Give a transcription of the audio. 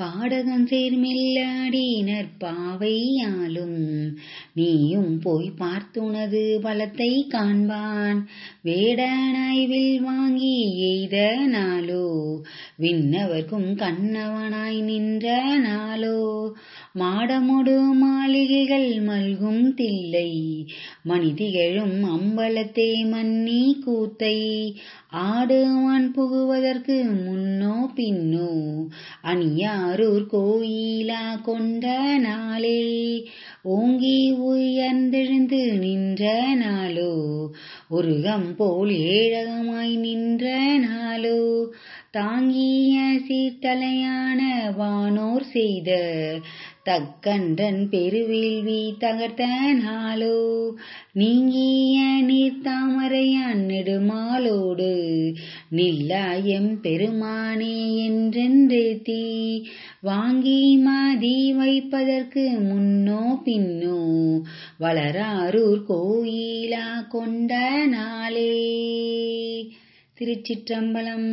பாடகம் சேர்மில்லாடினர் பாவையாலும் நீயும் போய் பார்த்துனது பலத்தை காண்பான் வேடனாய் வில் வாங்கி எய்தனாலோ விண்ணவர்க்கும் கண்ணவனாய் நின்ற மாடமுடு மாளிகைகள் மல்கும் தில்லை மணிதிகழும் அம்பலத்தை மன்னி கூத்தை ஆடுவான் புகுவதற்கு முன்னோ பின்னோ அணியாரூர் கோயிலா கொண்ட நாளே ஓங்கி உயர்ந்தெழுந்து நின்ற நாளோ உருகம் போல் ஏழகமாய் நின்ற நாளோ தாங்கிய சீர்தலையான வானோர் செய்த தக்கன்றன் பெருவேள்வி தகர்த்தனாலோ நீங்கிய நீர்த்தாமரையான் நெடுமாலோடு நில்லாயம் பெருமானே தீ வாங்கி மாதி வைப்பதற்கு முன்னோ பின்னோ வளராரூர் கோயிலா கொண்ட நாளே திருச்சிற்றம்பலம்